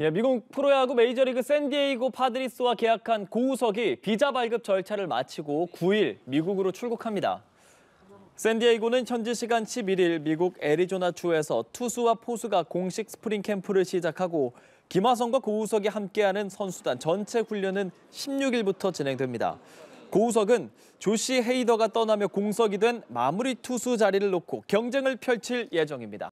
예, 미국 프로야구 메이저리그 샌디에이고 파드리스와 계약한 고우석이 비자 발급 절차를 마치고 9일 미국으로 출국합니다. 샌디에이고는 현지 시간 11일 미국 애리조나주에서 투수와 포수가 공식 스프링 캠프를 시작하고 김하성과 고우석이 함께하는 선수단 전체 훈련은 16일부터 진행됩니다. 고우석은 조시 헤이더가 떠나며 공석이 된 마무리 투수 자리를 놓고 경쟁을 펼칠 예정입니다.